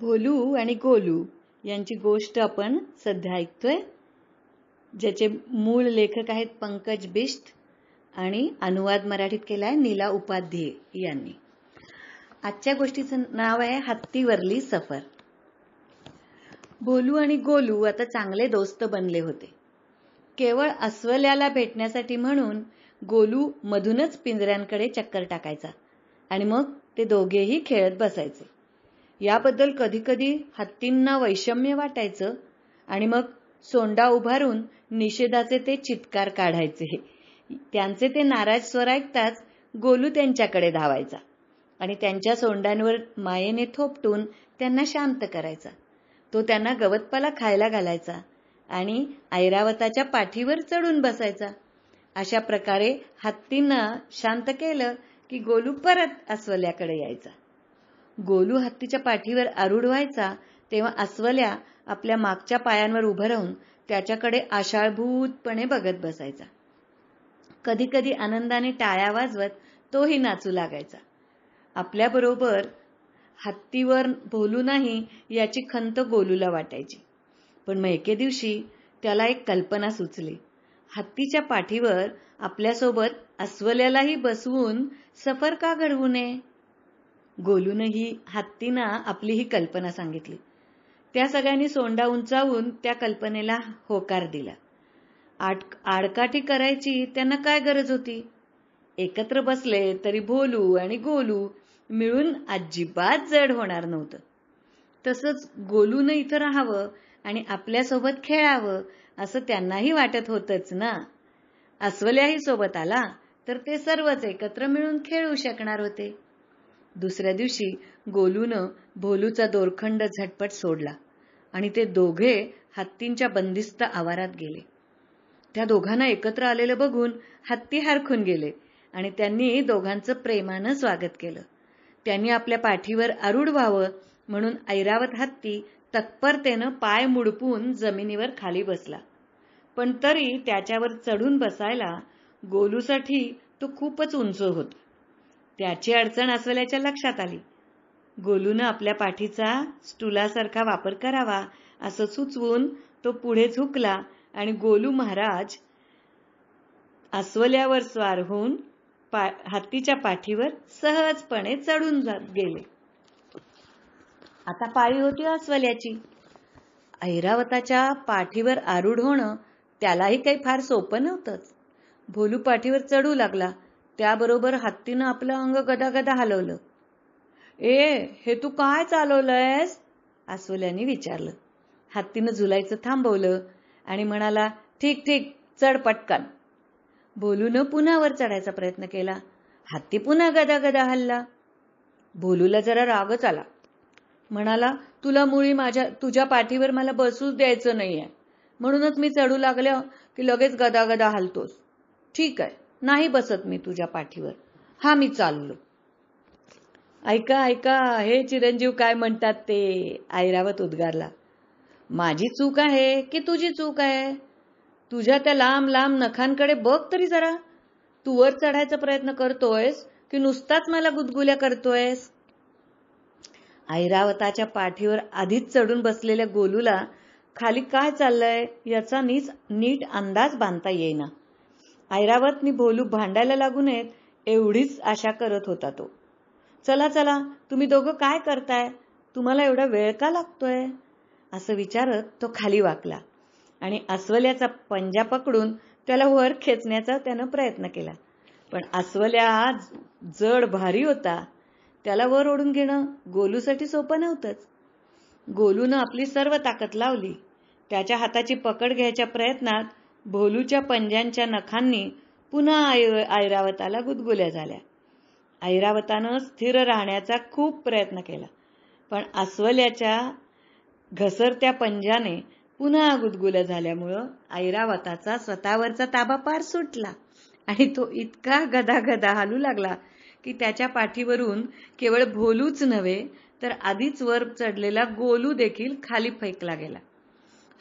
भोलू आणि गोलू यांची गोष्ट आपण सध्या ऐकतोय ज्याचे मूळ लेखक आहेत पंकज बिष्ट आणि अनुवाद मराठीत केला आहे नीला उपाध्ये यांनी आजच्या गोष्टीचं नाव आहे हत्तीवरली सफर भोलू आणि गोलू आता चांगले दोस्त बनले होते केवळ अस्वल्याला भेटण्यासाठी म्हणून गोलू मधूनच पिंजऱ्यांकडे चक्कर टाकायचा आणि मग ते दोघेही खेळत बसायचे याबद्दल कधीकधी हत्तींना वैषम्य वाटायचं आणि मग सोंडा उभारून निषेधाचे ते चित्कार काढायचे त्यांचे ते नाराज स्वर ऐकताच गोलू त्यांच्याकडे धावायचा आणि त्यांच्या सोंडांवर मायेने थोपटून त्यांना शांत करायचा तो त्यांना गवतपाला खायला घालायचा आणि ऐरावताच्या पाठीवर चढून बसायचा अशा प्रकारे हत्तींना शांत केलं की गोलू परत अस्वल्याकडे यायचा गोलू हत्तीच्या पाठीवर आरूढ व्हायचा तेव्हा अस्वल्या आपल्या मागच्या पायांवर उभं राहून त्याच्याकडे आषाळभूतपणे बघत बसायचा कधीकधी आनंदाने टाळ्या वाजवत तोही नाचू लागायचा आपल्याबरोबर हत्तीवर बोलू नाही याची खंत गोलूला वाटायची पण मग एके दिवशी त्याला एक कल्पना सुचली हत्तीच्या पाठीवर आपल्यासोबत अस्वल्यालाही बसवून सफर का घडवू नये गोलूनही हत्तीना आपली ही कल्पना सांगितली त्या सगळ्यांनी सोंडा उंचावून त्या कल्पनेला होकार दिला आट आडकाठी करायची त्यांना काय गरज होती एकत्र बसले तरी बोलू आणि गोलू मिळून अजिबात जड होणार नव्हतं तसंच गोलून इथं राहावं आणि आपल्यासोबत खेळावं असं त्यांनाही वाटत होतच ना अस्वल्याही सोबत आला तर ते सर्वच एकत्र मिळून खेळू शकणार होते दुसऱ्या दिवशी गोलूनं भोलूचा दोरखंड झटपट सोडला आणि ते दोघे हत्तींच्या बंदिस्त आवारात गेले त्या दोघांना एकत्र आलेलं बघून हत्ती हरखून गेले आणि त्यांनी दोघांचं प्रेमानं स्वागत केलं त्यांनी आपल्या पाठीवर आरूढ व्हावं म्हणून ऐरावत हत्ती तत्परतेनं पाय मुडपून जमिनीवर खाली बसला पण तरी त्याच्यावर चढून बसायला गोलूसाठी तो खूपच उंच होत त्याची अडचण अस्वल्याच्या लक्षात आली गोलून आपल्या पाठीचा स्टुलासारखा वापर करावा असं सुचवून तो पुढे झुकला आणि गोलू महाराज अस्वल्यावर स्वार होऊन पा हत्तीच्या पाठीवर सहजपणे चढून गेले आता पाळी होती अस्वल्याची ऐरावताच्या पाठीवर आरूढ होणं त्यालाही काही फार सोपं नव्हतंच भोलू पाठीवर चढू लागला त्याबरोबर हत्तीनं आपलं अंग गदागदा हलवलं ए हे तू काय चालवलंयस अस्वल्याने विचारलं हत्तीनं झुलायचं थांबवलं आणि म्हणाला ठीक ठीक चढ पटकन पुन्हा वर चढायचा प्रयत्न केला हत्ती पुन्हा गदा हल्ला बोलूला जरा रागच आला म्हणाला तुला मुळी माझ्या तुझ्या पाठीवर मला बसूच द्यायचं नाहीये म्हणूनच मी चढू लागलं की लगेच गदागदा हलतोस ठीक आहे नाही बसत मी तुझ्या पाठीवर हा मी चाललो ऐका ऐका हे चिरंजीव काय म्हणतात ते ऐरावत उद्गारला माझी चूक आहे की तुझी चूक आहे तुझ्या त्या लांब लांब नखांकडे बघ तरी जरा तू वर चढायचा प्रयत्न करतोयस की नुसताच मला गुदगुल्या करतोयस ऐरावताच्या पाठीवर आधीच चढून बसलेल्या गोलूला खाली काय चाललंय याचा नीच नीट अंदाज बांधता येईना ऐरावतनी भोलू भांडायला लागू नयेत एवढीच आशा करत होता तो चला चला तुम्ही दोघं काय करताय तुम्हाला एवढा वेळ का लागतोय असं विचारत तो खाली वाकला आणि अस्वल्याचा पंजा पकडून त्याला वर खेचण्याचा त्यानं प्रयत्न केला पण अस्वल्या जड भारी होता त्याला वर ओढून घेणं गोलूसाठी सोपं नव्हतंच गोलूनं आपली सर्व ताकद लावली त्याच्या हाताची पकड घ्यायच्या प्रयत्नात भोलूच्या पंजांच्या नखांनी पुन्हा आय ऐरावताला गुदगुल्या झाल्या ऐरावतानं स्थिर राहण्याचा खूप प्रयत्न केला पण अस्वल्याच्या घसरत्या पंजाने पुन्हा गुदगुल्या झाल्यामुळं ऐरावताचा स्वतःवरचा ताबा पार सुटला आणि तो इतका गदागदा हालू लागला की त्याच्या पाठीवरून केवळ भोलूच नव्हे तर आधीच वर चढलेला गोलू देखील खाली फेकला गेला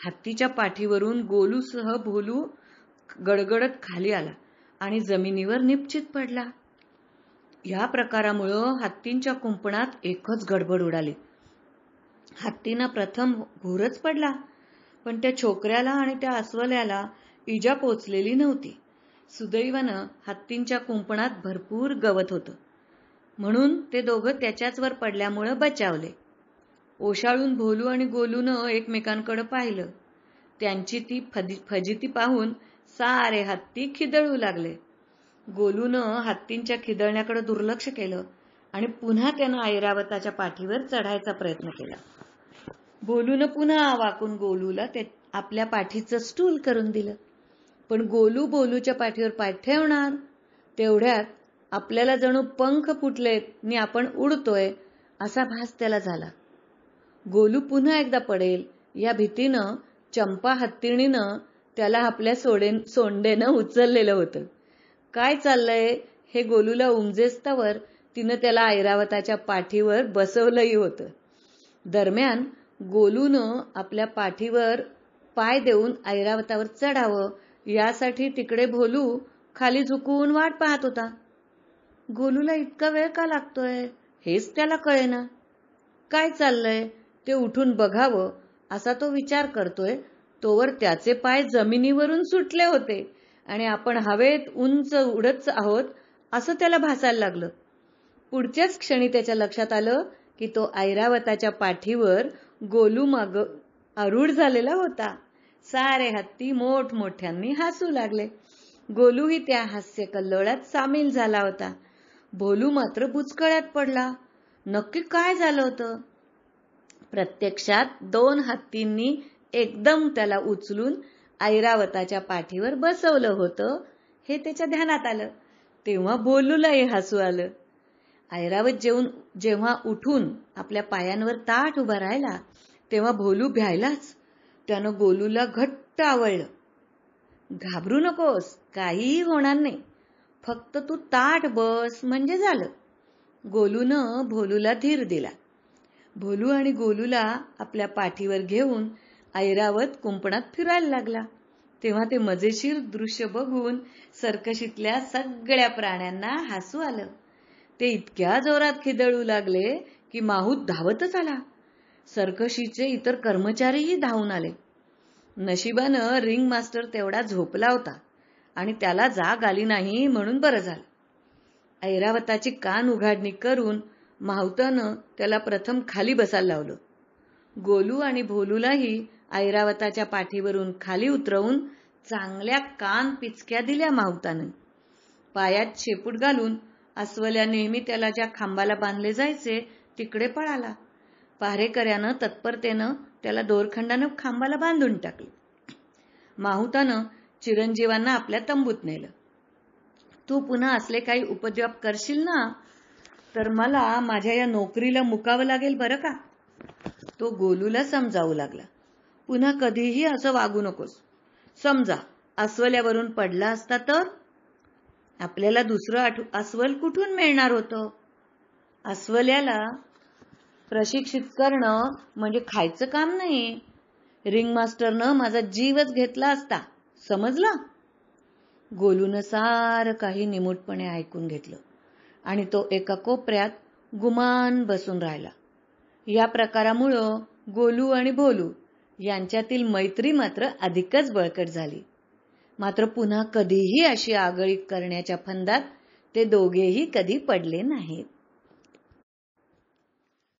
हत्तीच्या पाठीवरून गोलूसह भोलू गडगडत खाली आला आणि जमिनीवर निप्चित पडला या प्रकारामुळं हत्तींच्या कुंपणात एकच गडबड उडाली हत्तींना प्रथम घोरच पडला पण त्या छोकऱ्याला आणि त्या अस्वल्याला इजा पोचलेली नव्हती सुदैवानं हत्तींच्या कुंपणात भरपूर गवत होत म्हणून ते दोघं त्याच्याचवर पडल्यामुळं बचावले ओशाळून भोलू आणि गोलून एकमेकांकडे पाहिलं त्यांची ती फजिती पाहून सारे हत्ती खिदळू लागले गोलून हत्तींच्या खिदळण्याकडे दुर्लक्ष केलं आणि पुन्हा त्यानं ऐरावताच्या पाठीवर चढायचा प्रयत्न केला भोलून पुन्हा वाकून गोलूला ते आपल्या पाठीचं स्टूल करून दिलं पण गोलू बोलूच्या पाठीवर पाठ ठेवणार तेवढ्यात आपल्याला जणू पंख फुटलेत आणि आपण उडतोय असा भास त्याला झाला गोलू पुन्हा एकदा पडेल या भीतीनं चंपा हत्तीणीनं त्याला आपल्या सोडे सोंडेनं उचललेलं होतं काय चाललंय हे गोलूला उमजेस्तावर तिनं त्याला ऐरावताच्या पाठीवर बसवलंही होतं दरम्यान गोलूनं आपल्या पाठीवर पाय देऊन ऐरावतावर चढावं यासाठी तिकडे भोलू खाली झुकून वाट पाहत होता गोलूला इतका वेळ का लागतोय हेच त्याला कळेना काय चाललंय ते उठून बघावं असा तो विचार करतोय तोवर त्याचे पाय जमिनीवरून सुटले होते आणि आपण हवेत उंच उडत आहोत असं त्याला भासायला लागलं पुढच्याच क्षणी त्याच्या लक्षात आलं की तो ऐरावताच्या पाठीवर गोलू माग आरूढ झालेला होता सारे हत्ती मोठमोठ्यांनी हसू लागले गोलूही त्या हास्य कल्लोळात सामील झाला होता भोलू मात्र बुचकळ्यात पडला नक्की काय झालं होतं प्रत्यक्षात दोन हत्तींनी एकदम त्याला उचलून ऐरावताच्या पाठीवर बसवलं होतं हे त्याच्या ध्यानात आलं तेव्हा बोलूलाही हसू आलं ऐरावत जेवून जेव्हा उठून आपल्या पायांवर ताठ उभा राहिला तेव्हा भोलू भ्यायलाच त्यानं गोलूला घट्ट आवडलं घाबरू नकोस काहीही होणार नाही फक्त तू ताठ बस म्हणजे झालं गोलून भोलूला धीर दिला भोलू आणि गोलूला आपल्या पाठीवर घेऊन ऐरावत कुंपणात फिरायला लागला तेव्हा ते मजेशीर दृश्य बघून सर्कशीतल्या सगळ्या प्राण्यांना हसू आलं ते इतक्या जोरात खिदळू लागले की माहूत धावतच आला सर्कशीचे इतर कर्मचारीही धावून आले नशिबानं रिंग मास्टर तेवढा झोपला होता आणि त्याला जाग आली नाही म्हणून बरं झालं ऐरावताची कान उघाडणी करून माहुतानं त्याला प्रथम खाली बसायला लावलं गोलू आणि भोलूलाही ऐरावताच्या पाठीवरून खाली उतरवून चांगल्या कान पिचक्या दिल्या माहुतानं पायात शेपूट घालून अस्वल्या नेहमी त्याला ज्या खांबाला बांधले जायचे तिकडे पळाला पारेकऱ्यानं तत्परतेनं त्याला दोरखंडानं खांबाला बांधून टाकले माहुतानं चिरंजीवांना आपल्या तंबूत नेलं तू पुन्हा असले काही उपद्व्याप करशील ना तर मला माझ्या या नोकरीला मुकावं लागेल बरं का तो गोलूला समजावू लागला पुन्हा कधीही असं वागू नकोस समजा अस्वल्यावरून पडला असता तर आपल्याला दुसरं अस्वल कुठून मिळणार होतं अस्वल्याला प्रशिक्षित करणं म्हणजे खायचं काम नाही रिंग मास्टरनं माझा जीवच घेतला असता समजला गोलून सार काही निमूटपणे ऐकून घेतलं आणि तो एका कोपऱ्यात गुमान बसून राहिला या प्रकारामुळं गोलू आणि भोलू यांच्यातील मैत्री मात्र अधिकच बळकट झाली मात्र पुन्हा कधीही अशी आगळी करण्याच्या फंदात ते दोघेही कधी पडले नाहीत